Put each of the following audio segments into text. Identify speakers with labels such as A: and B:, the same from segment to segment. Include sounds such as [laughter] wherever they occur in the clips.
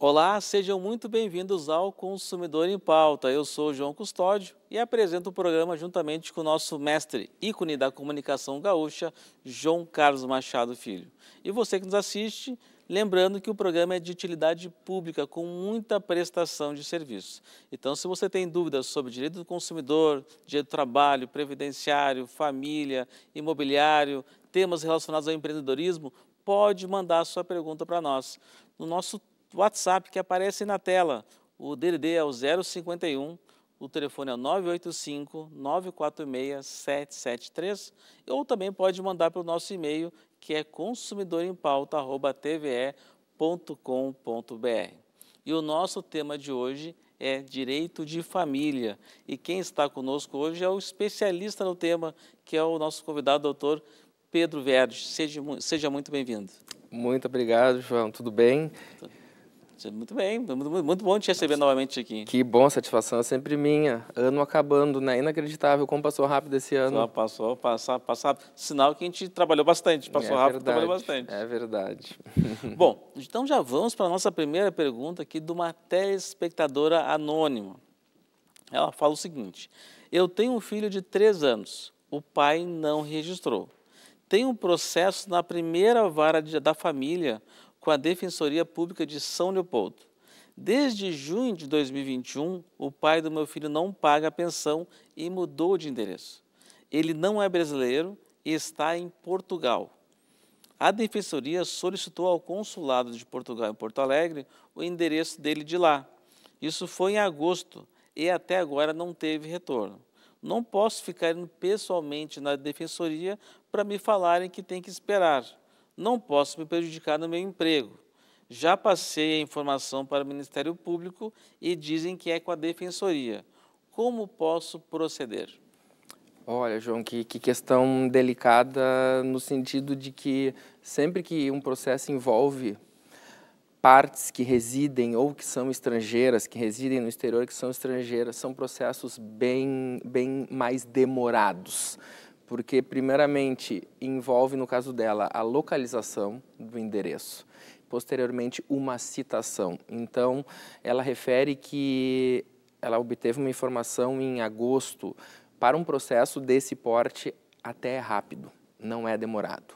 A: Olá, sejam muito bem-vindos ao Consumidor em Pauta. Eu sou João Custódio e apresento o programa juntamente com o nosso mestre, ícone da comunicação gaúcha, João Carlos Machado Filho. E você que nos assiste, lembrando que o programa é de utilidade pública com muita prestação de serviço. Então, se você tem dúvidas sobre direito do consumidor, direito do trabalho, previdenciário, família, imobiliário, temas relacionados ao empreendedorismo, pode mandar sua pergunta para nós. No nosso WhatsApp que aparece na tela. O DDD é o 051, o telefone é 985 946 773 ou também pode mandar para o nosso e-mail que é consumidorempauta@tve.com.br. E o nosso tema de hoje é direito de família. E quem está conosco hoje é o especialista no tema, que é o nosso convidado, doutor Pedro Verdes. Seja, seja muito bem-vindo.
B: Muito obrigado, João. Tudo bem?
A: Muito bem, muito bom te receber novamente, aqui Que
B: bom, satisfação é sempre minha. Ano acabando, né? Inacreditável como passou rápido esse ano. Só passou,
A: passar, passar. Sinal que a gente trabalhou bastante, passou é rápido, verdade, trabalhou
B: bastante. É verdade.
A: [laughs] Bom, então já vamos para a nossa primeira pergunta aqui de uma telespectadora anônima. Ela fala o seguinte: Eu tenho um filho de três anos, o pai não registrou. Tem um processo na primeira vara da família com a Defensoria Pública de São Leopoldo. Desde junho de 2021, o pai do meu filho não paga a pensão e mudou de endereço. Ele não é brasileiro e está em Portugal. A Defensoria solicitou ao Consulado de Portugal em Porto Alegre o endereço dele de lá. Isso foi em agosto e até agora não teve retorno. Não posso ficar pessoalmente na Defensoria para me falarem que tem que esperar não posso me prejudicar no meu emprego. Já passei a informação para o Ministério Público e dizem que é com a Defensoria. Como posso proceder?
B: Olha, João, que, que, questão delicada no sentido de que sempre que um processo envolve partes que residem ou que são estrangeiras, que residem no exterior, que são estrangeiras, são processos bem, bem mais demorados porque primeiramente envolve no caso dela a localização do endereço, posteriormente uma citação. Então, ela refere que ela obteve uma informação em agosto para um processo desse porte até é rápido, não é demorado.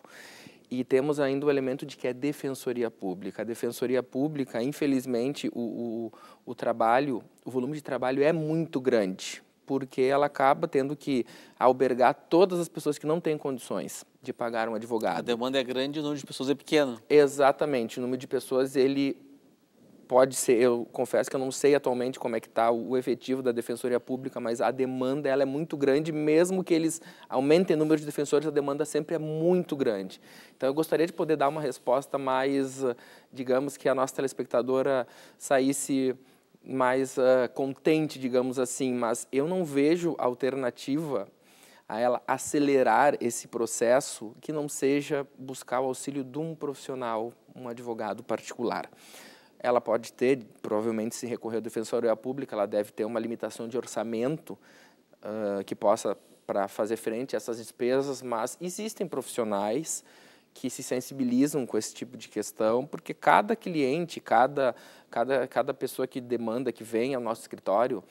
B: E temos ainda o elemento de que é defensoria pública. A defensoria pública, infelizmente, o, o, o trabalho, o volume de trabalho é muito grande porque ela acaba tendo que albergar todas as pessoas que não têm condições de pagar um advogado. A demanda é grande e o número de pessoas é pequeno. Exatamente. O número de pessoas, ele pode ser, eu confesso que eu não sei atualmente como é que está o efetivo da Defensoria Pública, mas a demanda ela é muito grande, mesmo que eles aumentem o número de defensores, a demanda sempre é muito grande. Então eu gostaria de poder dar uma resposta mais, ah, digamos que a nossa telespectadora saísse mais uh, contente, digamos assim, mas eu não vejo alternativa a ela acelerar esse processo que não seja buscar o auxílio de um profissional, um advogado particular. Ela pode ter, provavelmente, se recorrer à Defensoria Pública, ela deve ter uma limitação de orçamento uh, que possa para fazer frente a essas despesas, mas existem profissionais que se sensibilizam com esse tipo de questão, porque cada cliente, cada, cada, cada pessoa que demanda, que vem ao nosso escritório,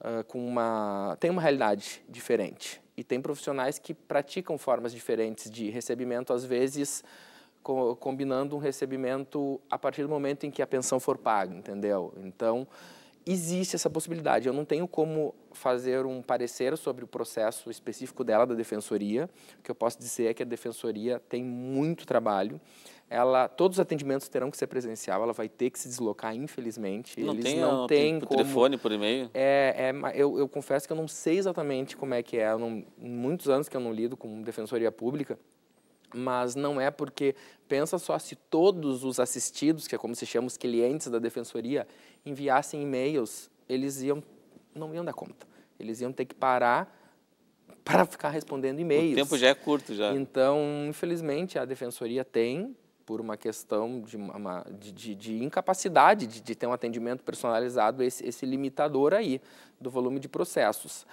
B: uh, com uma, tem uma realidade diferente. E tem profissionais que praticam formas diferentes de recebimento, às vezes co combinando um recebimento a partir do momento em que a pensão for paga, entendeu? Então, existe essa possibilidade. Eu não tenho como fazer um parecer sobre o processo específico dela, da defensoria. O que eu posso dizer é que a defensoria tem muito trabalho. Ela, todos os atendimentos terão que ser presencial, ela vai ter que se deslocar, infelizmente. Não Eles tem, não têm por como... telefone, por e-mail? É, é eu, eu, confesso que eu não sei exatamente como é que é. Não, muitos anos que eu não lido com defensoria pública mas não é porque pensa só se todos os assistidos, que é como se chama os clientes da defensoria, enviassem e-mails, eles iam não iam dar conta. Eles iam ter que parar [laughs] para ficar respondendo e-mails. O tempo já é curto já. Então, infelizmente, a defensoria tem por uma questão de, uma, de, de incapacidade de, de, ter um atendimento personalizado, esse, esse limitador aí do volume de processos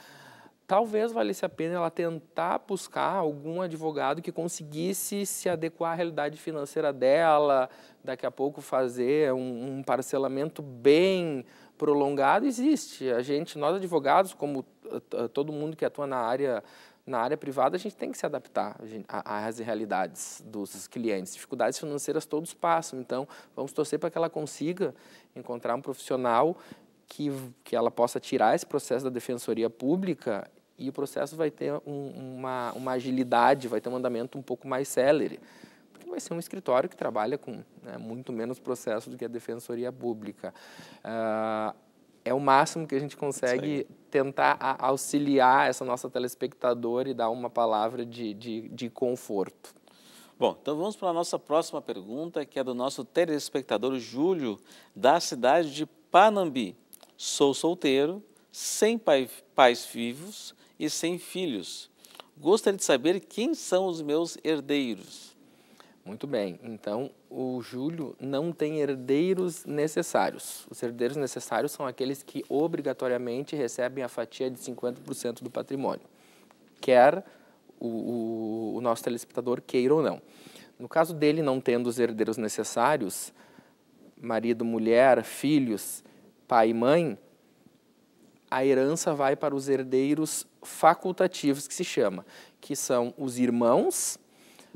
B: talvez valesse a pena ela tentar buscar algum advogado que conseguisse se adequar à realidade financeira dela, daqui a pouco fazer um, um parcelamento bem prolongado. Existe. A gente, nós advogados, como eh, eh, todo mundo que atua na área na área privada a gente tem que se adaptar às realidades dos clientes. Dificuldades financeiras todos passam, então vamos torcer para que ela consiga encontrar um profissional que, que ela possa tirar esse processo da defensoria pública e o processo vai ter um, uma, uma agilidade, vai ter um andamento um pouco mais célere, porque vai ser um escritório que trabalha com né, muito menos processo do que a defensoria pública. Uh, é o máximo que a gente consegue Sim. tentar auxiliar essa nossa telespectadora e dar uma palavra
A: de, de, de conforto. Bom, então vamos para a nossa próxima pergunta, que é do nosso telespectador Júlio, da cidade de Panambi. Sou solteiro, sem pai, pais vivos e sem filhos. Gostaria de saber quem são os meus herdeiros.
B: Muito bem, então o Júlio não tem herdeiros necessários. Os herdeiros necessários são aqueles que obrigatoriamente recebem a fatia de 50% do patrimônio, quer o, o, o, nosso telespectador queira ou não. No caso dele não tendo os herdeiros necessários, marido, mulher, filhos, pai e mãe, a herança vai para os herdeiros facultativos, que se chama, que são os irmãos,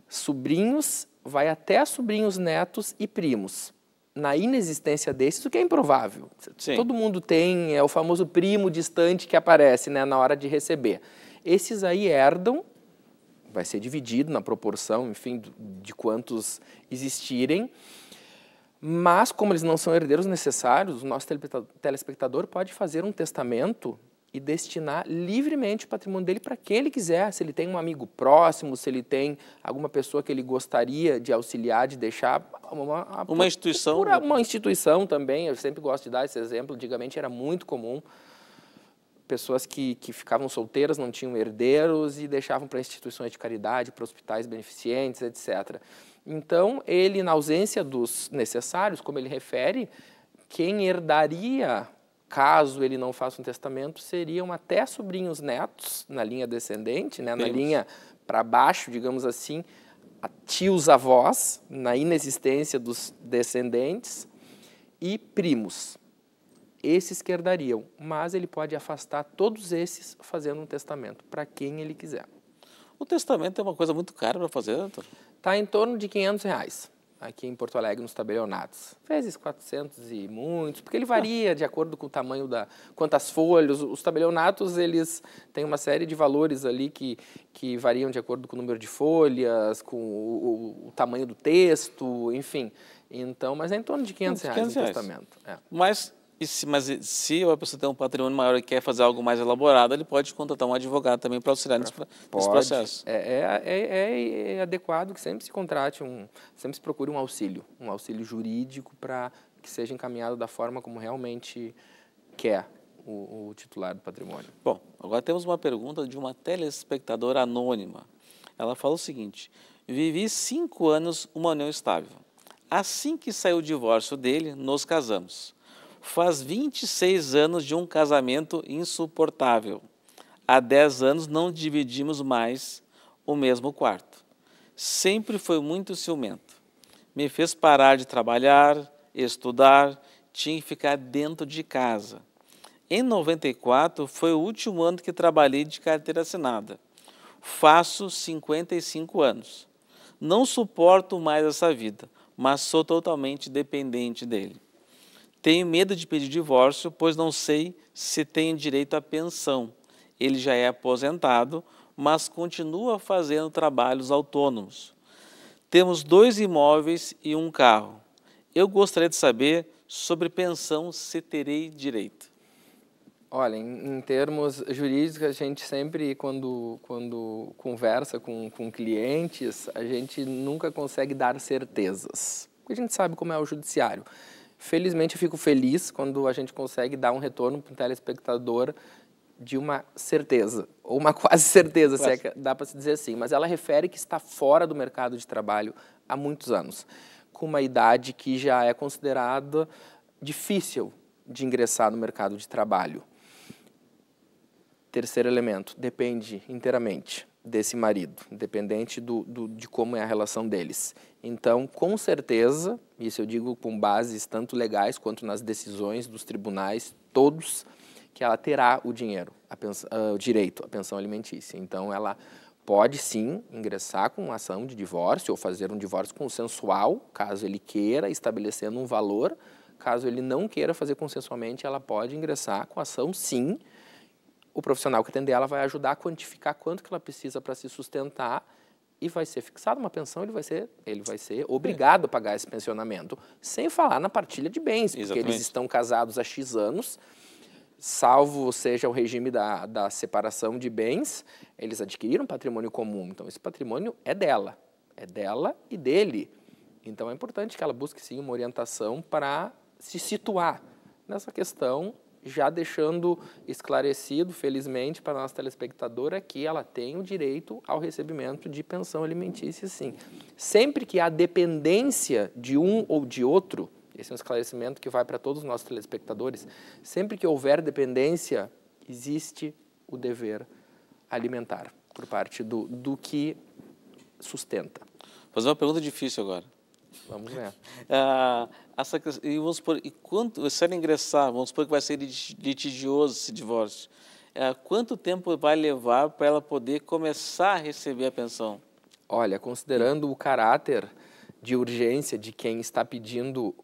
B: sobrinhos, vai até sobrinhos, netos e primos. Na inexistência desses, o que é improvável. Sim. Todo mundo tem, é o famoso primo distante que aparece né, na hora de receber. Esses aí herdam, vai ser dividido na proporção, enfim, de quantos existirem, mas, como eles não são herdeiros necessários, o nosso telespectador pode fazer um testamento e destinar livremente o patrimônio dele para quem ele quiser. Se ele tem um amigo próximo, se ele tem alguma pessoa que ele gostaria de auxiliar, de deixar
A: uma, uma, uma instituição, por, uma instituição
B: também. Eu sempre gosto de dar esse exemplo. Antigamente era muito comum pessoas que, que ficavam solteiras, não tinham herdeiros e deixavam para instituições de caridade, para hospitais beneficentes, etc. Então, ele, na ausência dos necessários, como ele refere, quem herdaria, caso ele não faça um testamento, seriam até sobrinhos netos, na linha descendente, né? na linha para baixo, digamos assim, tios avós, na inexistência dos descendentes, e primos. Esses que herdariam, mas ele pode afastar todos esses fazendo um testamento para quem ele quiser. O testamento é uma coisa muito cara para fazer, doutor? está em torno de 500 reais aqui em Porto Alegre, nos tabelionatos. Vezes 400 e muitos, porque ele ah. varia de acordo com o tamanho da... quantas folhas. Os tabelionatos, eles têm uma série de valores ali que, que variam de acordo com o número de folhas, com o, o, o tamanho do texto, enfim. Então, mas é em torno de 500 reais 500 testamento.
A: É. Mas e se, mas se a pessoa tem um patrimônio maior e quer fazer algo mais elaborado, ele pode contratar um advogado também para auxiliar nesse, nesse, processo.
B: É, é, é, é, é adequado que sempre se contrate, um, sempre se procure um auxílio, um auxílio jurídico para que seja encaminhado da forma como realmente quer
A: o, o titular do patrimônio. Bom, agora temos uma pergunta de uma telespectadora anônima. Ela fala o seguinte, vivi cinco anos uma união estável. Assim que saiu o divórcio dele, nos casamos faz 26 anos de um casamento insuportável. Há 10 anos não dividimos mais o mesmo quarto. Sempre foi muito ciumento. Me fez parar de trabalhar, estudar, tinha que ficar dentro de casa. Em 94 foi o último ano que trabalhei de carteira assinada. Faço 55 anos. Não suporto mais essa vida, mas sou totalmente dependente dele. Tenho medo de pedir divórcio, pois não sei se tenho direito à pensão. Ele já é aposentado, mas continua fazendo trabalhos autônomos. Temos dois imóveis e um carro. Eu gostaria de saber sobre pensão se terei direito.
B: Olha, em, em termos jurídicos, a gente sempre, quando, quando conversa com, com clientes, a gente nunca consegue dar certezas, porque a gente sabe como é o judiciário. Felizmente, eu fico feliz quando a gente consegue dar um retorno para o telespectador de uma certeza, ou uma [laughs] quase certeza, quase. se é dá para se dizer assim, mas ela refere que está fora do mercado de trabalho há muitos anos, com uma idade que já é considerada difícil de ingressar no mercado de trabalho. Terceiro elemento, depende inteiramente desse marido, independente do, do, de como é a relação deles. Então, com certeza, isso eu digo com bases tanto legais quanto nas decisões dos tribunais, todos, que ela terá o dinheiro, uh, o direito à pensão alimentícia. Então, ela pode sim ingressar com uma ação de divórcio ou fazer um divórcio consensual, caso ele queira, estabelecendo um valor. Caso ele não queira fazer consensualmente, ela pode ingressar com ação sim. O profissional que atender ela vai ajudar a quantificar quanto que ela precisa para se sustentar e vai ser fixada uma pensão, ele vai ser, ele vai ser é. obrigado é. a pagar esse pensionamento, sem falar na partilha de bens, Exatamente. porque eles estão casados há X anos, salvo seja o regime da, da separação de bens, eles adquiriram patrimônio comum, então esse patrimônio é dela, é dela e dele. Então é importante que ela busque sim uma orientação para se situar nessa questão já deixando esclarecido, felizmente, para a nossa telespectadora, que ela tem o direito ao recebimento de pensão alimentícia, sim. Sempre que há dependência de um ou de outro, esse é um esclarecimento que vai para todos os nossos telespectadores, sempre que houver dependência, existe o dever alimentar por parte do, do
A: que sustenta. Vou fazer uma pergunta difícil agora. Vamos ver. ah, essa, e vamos supor, e quanto, se é ela ingressar, vamos supor que vai ser litigioso esse divórcio, ah, quanto tempo vai levar para ela poder começar a receber a pensão? Olha, considerando o caráter de urgência de quem está
B: pedindo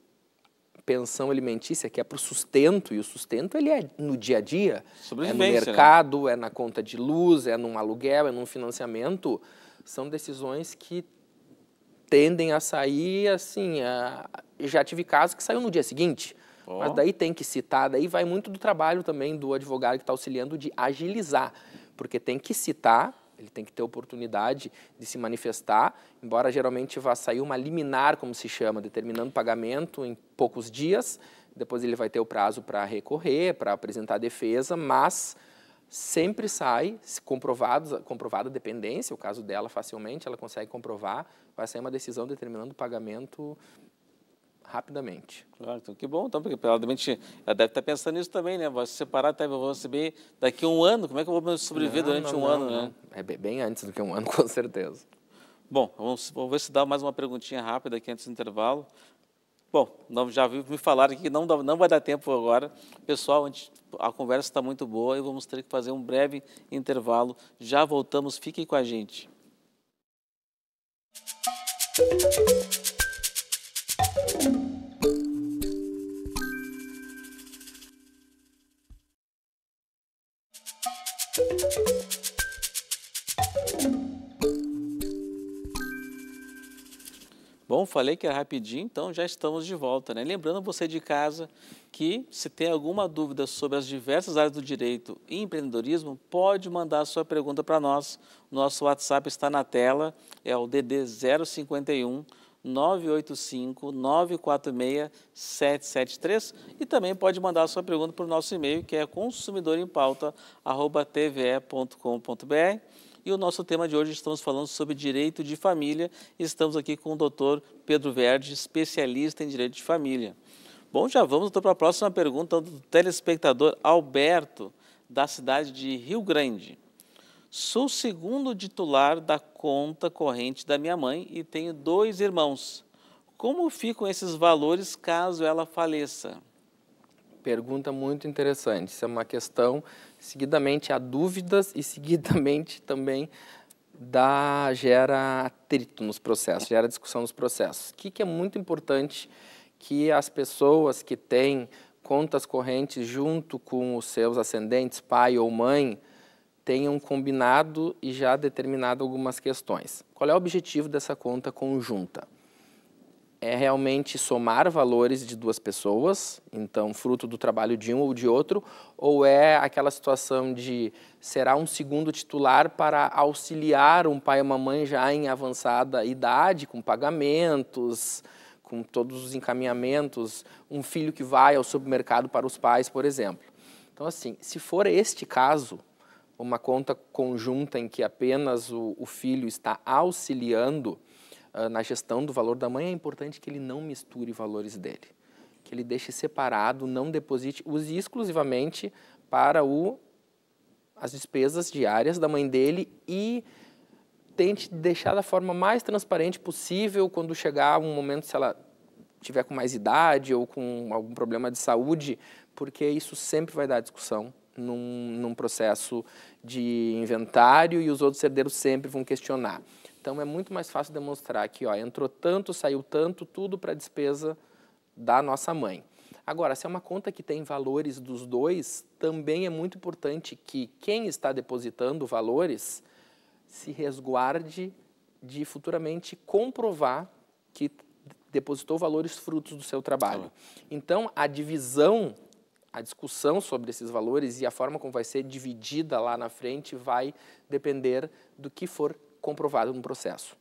B: pensão alimentícia, que é para o sustento, e o sustento ele é no dia a dia, é no né? mercado, né? é na conta de luz, é num aluguel, é num financiamento, são decisões que tendem a sair assim. A... Já tive casos que saiu no dia seguinte. Oh. Mas daí tem que citar, daí vai muito do trabalho também do advogado que está auxiliando de agilizar, porque tem que citar, ele tem que ter oportunidade de se manifestar, embora geralmente vá sair uma liminar, como se chama, determinando pagamento em poucos dias, depois ele vai ter o prazo para recorrer, para apresentar a defesa, mas sempre sai comprovado, comprovada dependência, o caso dela facilmente, ela consegue comprovar, vai sair uma decisão determinando o pagamento
A: rapidamente. Claro, então que bom, então, porque provavelmente ela deve estar pensando nisso também, né? Vou se separar, até tá, vou receber daqui a um ano, como é que eu vou sobreviver não, durante não, um não, ano, né?
B: É bem antes do que um ano, [laughs] com
A: certeza. Bom, vamos, vamos ver se dá mais uma perguntinha rápida aqui antes do intervalo. Bom, nós já me falaram que não, não vai dar tempo agora. Pessoal, a conversa está muito boa e vamos ter que fazer um breve intervalo. Já voltamos, fiquem com a gente. Música Bom, falei que era é rapidinho, então já estamos de volta. Né? Lembrando você de casa que, se tem alguma dúvida sobre as diversas áreas do direito e empreendedorismo, pode mandar a sua pergunta para nós. Nosso WhatsApp está na tela, é o DD 051 985 946 773 e também pode mandar a sua pergunta para o nosso e-mail que é consumidorempauta@tve.com.br e o nosso tema de hoje estamos falando sobre direito de família. Estamos aqui com o doutor Pedro Verde, especialista em direito de família. Bom, já vamos então para a próxima pergunta do telespectador Alberto, da cidade de Rio Grande. Sou segundo titular da conta corrente da minha mãe e tenho dois irmãos. Como ficam esses valores caso ela faleça? Pergunta muito
B: interessante. Isso é uma questão seguidamente há dúvidas e seguidamente [laughs] também dá, gera atrito nos processos, gera discussão nos processos. O que, que é muito importante que as pessoas que têm contas correntes junto com os seus ascendentes, pai ou mãe, tenham combinado e já determinado algumas questões. Qual é o objetivo dessa conta conjunta? é realmente somar valores de duas pessoas, então fruto do trabalho de um ou de outro, ou é aquela situação de será um segundo titular para auxiliar um pai e uma mãe já em avançada idade, com pagamentos, com todos os encaminhamentos, um filho que vai ao supermercado para os pais, por exemplo. Então, assim, se for este caso, uma conta conjunta em que apenas o, o filho está auxiliando, ah, na gestão do valor da mãe, é importante que ele não misture valores dele, que ele deixe separado, não deposite, use exclusivamente para o, as despesas diárias da mãe dele e tente deixar da forma mais transparente possível quando chegar um momento, se ela tiver com mais idade ou com algum problema de saúde, porque isso sempre vai dar discussão num, num processo de inventário e os outros herdeiros sempre vão questionar. Então é muito mais fácil demonstrar que ó, entrou tanto, saiu tanto, tudo para a despesa da nossa mãe. Agora, se é uma conta que tem valores dos dois, também é muito importante que quem está depositando valores se resguarde de futuramente comprovar que depositou valores frutos do seu trabalho. Tá então, a divisão, a discussão sobre esses valores e a forma como vai ser dividida lá na frente vai depender do que for comprovado no processo.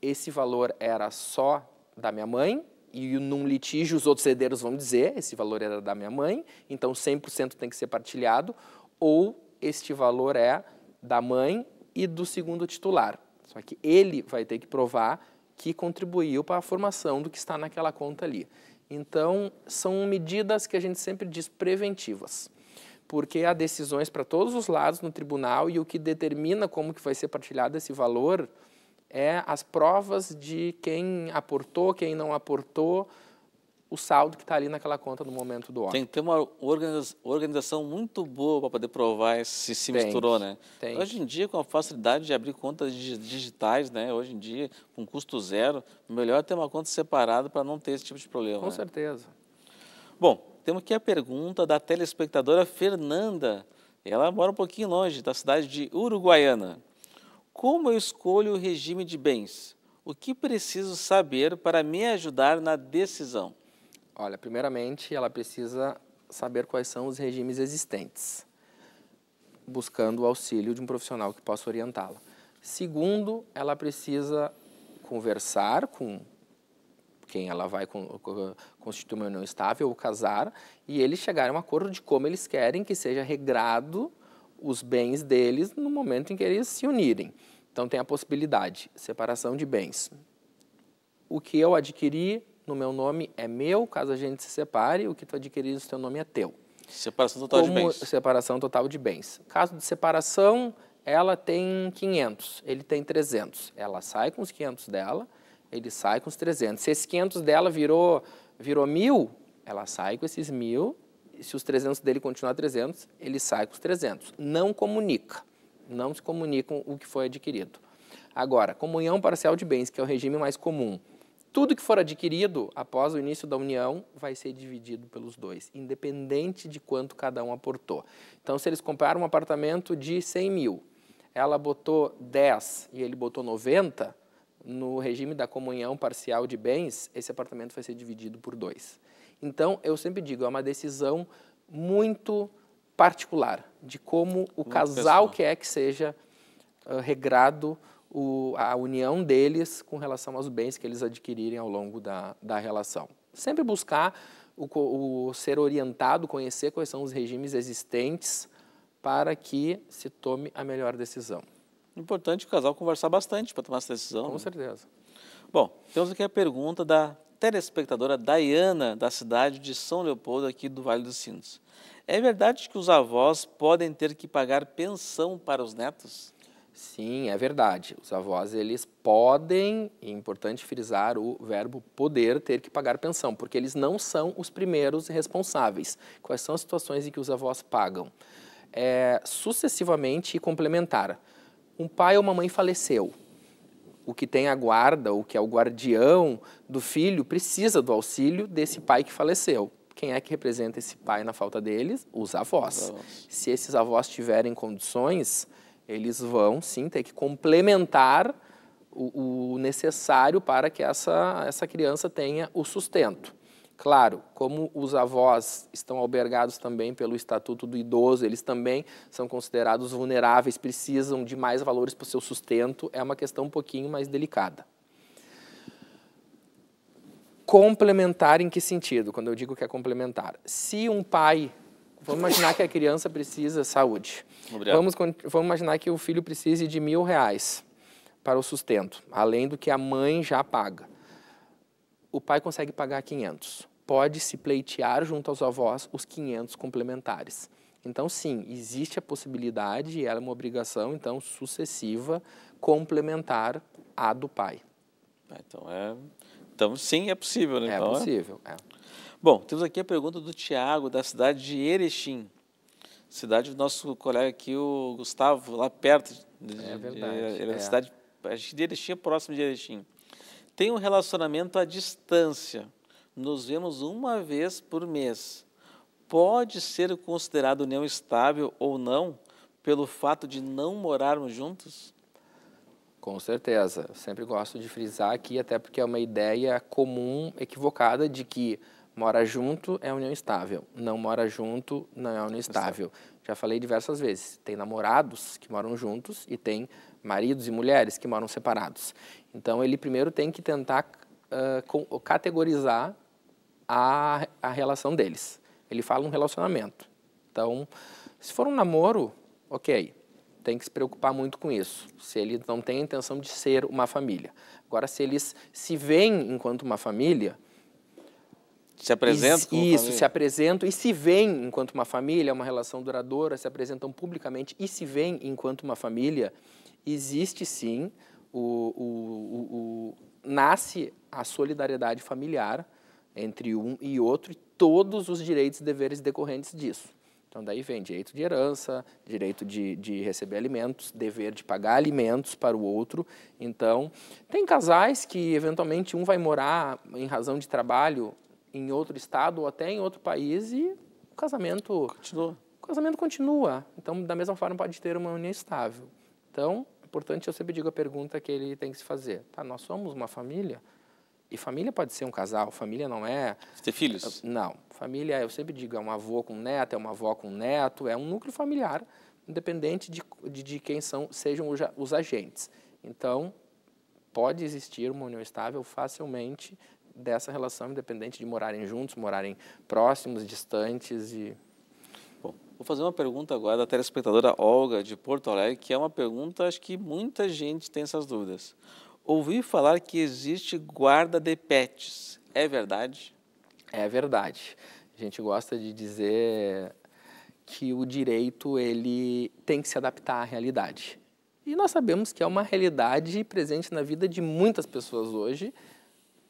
B: Esse valor era só da minha mãe, e num litígio os outros herdeiros vão dizer, esse valor era da minha mãe, então 100% tem que ser partilhado, ou este valor é da mãe e do segundo titular. Só que ele vai ter que provar que contribuiu para a formação do que está naquela conta ali. Então, são medidas que a gente sempre diz preventivas porque há decisões para todos os lados no tribunal e o que determina como que vai ser partilhado esse valor é as provas de quem aportou, quem não aportou, o saldo que está ali naquela conta no momento do óbito. Tem que
A: ter uma organização muito boa para poder provar se se tem, misturou, né? Tem. Hoje em dia, com a facilidade de abrir contas digitais, né? Hoje em dia, com custo zero, melhor ter uma conta separada para não ter esse tipo de problema. Com né? certeza. Bom, temos aqui a pergunta da telespectadora Fernanda. Ela mora um pouquinho longe, da cidade de Uruguaiana. Como eu escolho o regime de bens? O que preciso saber para me ajudar na decisão? Olha, primeiramente, ela precisa saber quais são os regimes existentes,
B: buscando o auxílio de um profissional que possa orientá-la. Segundo, ela precisa conversar com quem ela vai constituir uma união estável ou casar, e eles chegarem a um acordo de como eles querem que seja regrado os bens deles no momento em que eles se unirem. Então tem a possibilidade, separação de bens. O que eu adquiri no meu nome é meu, caso a gente se separe, o que tu adquirir no teu nome é teu.
A: Separação total Como de bens.
B: Separação total de bens. Caso de separação, ela tem 500, ele tem 300. Ela sai com os 500 dela, ele sai com os 300. Se esses 500 dela virou, virou mil, ela sai com esses mil. se os 300 dele continuar 300, ele sai com os 300. Não comunica. Não se comunicam o que foi adquirido. Agora, comunhão parcial de bens, que é o regime mais comum. Tudo que for adquirido após o início da união vai ser dividido pelos dois, independente de quanto cada um aportou. Então, se eles compraram um apartamento de 100 mil, ela botou 10 e ele botou 90, no regime da comunhão parcial de bens, esse apartamento vai ser dividido por dois. Então, eu sempre digo, é uma decisão muito particular de como o muito casal pessoal. que é que seja uh, regrado o, a união deles com relação aos bens que eles adquirirem ao longo da, da relação. Sempre buscar o, o ser orientado, conhecer quais são os regimes existentes
A: para que se tome a melhor decisão. Importante o casal conversar bastante para tomar essa decisão. Com né? certeza. Bom, temos aqui a pergunta da telespectadora Dayana, da cidade de São Leopoldo, aqui do Vale dos Sinos. É verdade que os avós podem ter que pagar pensão para os netos? Sim, é verdade. Os avós,
B: eles podem, é importante frisar o verbo poder, ter que pagar pensão, porque eles não são os primeiros responsáveis. Quais são as situações em que os avós pagam? É, sucessivamente e complementar um pai ou uma mãe faleceu. O que tem a guarda, o que é o guardião do filho, precisa do auxílio desse pai que faleceu. Quem é que representa esse pai na falta deles? Os avós. Nossa. Se esses avós tiverem condições, eles vão sim ter que complementar o, o necessário para que essa, essa criança tenha o sustento. Claro, como os avós estão albergados também pelo Estatuto do Idoso, eles também são considerados vulneráveis, precisam de mais valores para o seu sustento, é uma questão um pouquinho mais delicada. Complementar em que sentido? Quando eu digo que é complementar. Se um pai Vamos imaginar que a criança precisa saúde. Vamos, vamos imaginar que o filho precise de mil reais para o sustento, além do que a mãe já paga o pai consegue pagar 500. Pode-se pleitear junto aos avós os 500 complementares. Então, sim, existe a possibilidade, e ela é uma obrigação, então, sucessiva, complementar
A: a do pai. É, então, é... então sim, é possível, né? É então, é? possível, é... É. Bom, temos aqui a pergunta do Tiago, da cidade de Erechim. Cidade do nosso colega aqui, o Gustavo, lá perto. De, é verdade. De, de, é, é. cidade, a gente de Erechim é próximo de Erechim. Tem um relacionamento à distância. Nos vemos uma vez por mês. Pode ser considerado união estável ou não pelo fato de não morarmos juntos? Com
B: certeza. sempre gosto de frisar aqui, até porque é uma ideia comum, equivocada, de que mora junto é união estável, não mora junto não é união estável. Já falei diversas vezes, tem namorados que moram juntos e tem maridos e mulheres que moram separados. Então, ele primeiro tem que tentar uh, categorizar a, a relação deles. Ele fala um relacionamento. Então, se for um namoro, ok, tem que se preocupar muito com isso, se ele não tem a intenção de ser uma família. Agora, se eles se veem enquanto uma família...
A: Se apresentam como Isso, família. se
B: apresentam e se veem enquanto uma família, é uma relação duradoura, se apresentam publicamente e se veem enquanto uma família, existe sim o, o, o, nasce a solidariedade familiar entre um e outro e todos os direitos e deveres decorrentes disso. Então, daí vem direito de herança, direito de, de receber alimentos, dever de pagar alimentos para o outro. Então, tem casais que, eventualmente, um vai morar em razão de trabalho em outro estado ou até em outro país e o casamento continua. O casamento continua. Então, da mesma forma, pode ter uma união estável. Então, importante, eu sempre digo a pergunta que ele tem que se fazer. Tá, nós somos uma família? E família pode ser um casal, família não é... Ter filhos? Ah, não. Família, eu sempre digo, é um avô com um neto, é uma avó com um neto, é um núcleo familiar, independente de, de, de quem são, sejam os, os agentes. Então, pode existir uma união estável facilmente dessa relação, independente de morarem
A: juntos, morarem próximos, distantes e Vou fazer uma pergunta agora da telespectadora Olga de Porto Alegre, que é uma pergunta, acho que muita gente tem essas dúvidas. Ouvi falar que existe guarda de pets. É verdade? É verdade. A gente gosta de dizer que o direito
B: ele tem que se adaptar à realidade. E nós sabemos que é uma realidade presente na vida de muitas pessoas hoje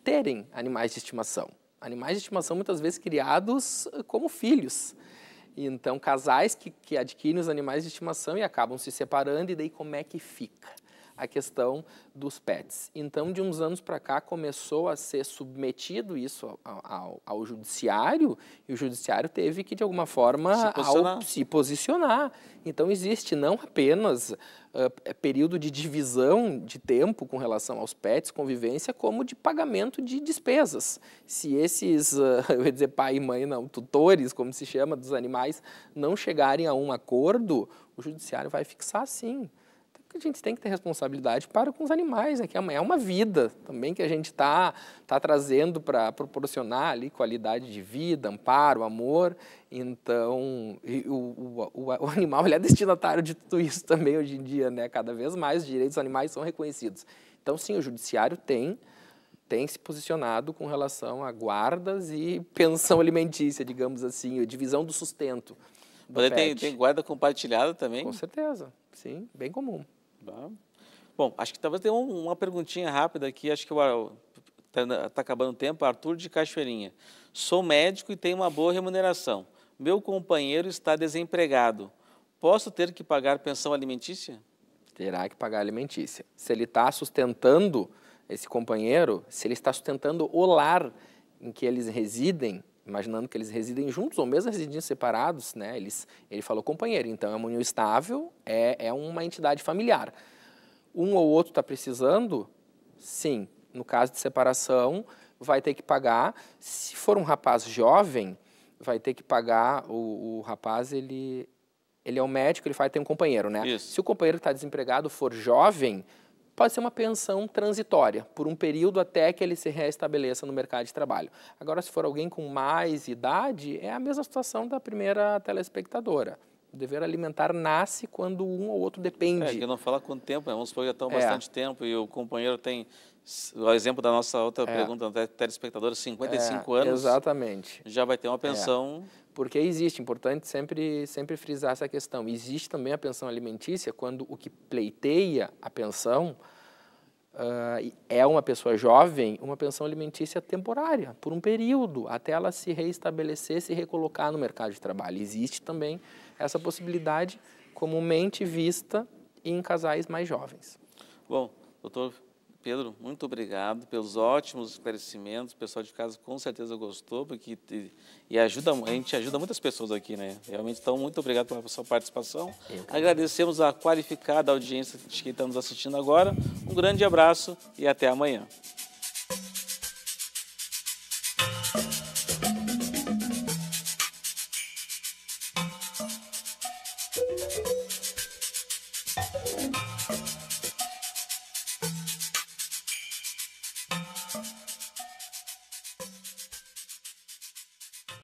B: terem animais de estimação. Animais de estimação muitas vezes criados eh, como filhos então, casais que, que adquirem os animais de estimação e acabam se separando, e daí como é que fica? a questão dos PETs. Então, de uns anos para cá, começou a ser submetido isso ao, ao, ao, judiciário e o judiciário teve que, de alguma forma, se posicionar. Ao, se posicionar. Então, existe não apenas uh, período de divisão de tempo com relação aos PETs, convivência, como de pagamento de despesas. Se esses, uh, [laughs] eu ia dizer pai e mãe, não, tutores, como se chama, dos animais, não chegarem a um acordo, o judiciário vai fixar sim que a gente tem que ter responsabilidade para com os animais, né? que é uma é vida também que a gente está tá trazendo para proporcionar ali qualidade de vida, amparo, amor. Então, o, o, o, o animal [laughs] é destinatário de tudo isso também hoje em dia, né? Cada vez mais os direitos dos animais são reconhecidos. Então, sim, o judiciário tem tem se posicionado com relação a guardas e pensão alimentícia, digamos assim, divisão do sustento.
A: Do tem, tem guarda compartilhada também? Com certeza, sim, bem comum. Bom, acho que talvez tenha uma perguntinha rápida aqui, acho que está tá acabando o tempo. Arthur de Cachoeirinha. Sou médico e tenho uma boa remuneração. Meu companheiro está desempregado. Posso ter que pagar pensão alimentícia?
B: Terá que pagar alimentícia. Se ele está sustentando esse companheiro, se ele está sustentando o lar em que eles residem, imaginando que eles residem juntos ou mesmo residindo separados, né? Eles, ele falou companheiro, então é uma união estável, é, é uma entidade familiar. Um ou outro está precisando? Sim. No caso de separação, vai ter que pagar. Se for um rapaz jovem, vai ter que pagar. O, o rapaz, ele, ele é o um médico, ele faz, tem um companheiro, né? Isso. Se o companheiro está desempregado for jovem, pode ser uma pensão transitória, por um período até que ele se reestabeleça no mercado de trabalho. Agora, se for alguém com mais idade, é a mesma situação da primeira telespectadora. O dever alimentar nasce quando um ou outro depende. É,
A: que não fala quanto tempo, né? Vamos supor, já estão é. bastante tempo e o companheiro tem, o exemplo da nossa outra é. pergunta, telespectadora, 55 é, anos. Exatamente. Já vai ter uma é. pensão...
B: É. Porque existe, importante sempre, sempre frisar essa questão, existe também a pensão alimentícia quando o que pleiteia a pensão uh, é uma pessoa jovem, uma pensão alimentícia temporária, por um período, até ela se reestabelecer, se recolocar no mercado de trabalho. Existe também essa possibilidade comumente vista em casais mais jovens.
A: Bom, doutor Pedro, muito obrigado pelos ótimos esclarecimentos. O pessoal de casa com certeza gostou, porque e ajuda, a gente ajuda muitas pessoas aqui, né? Realmente, então, muito obrigado pela sua participação. Agradecemos a qualificada audiência que está nos assistindo agora. Um grande abraço e até amanhã.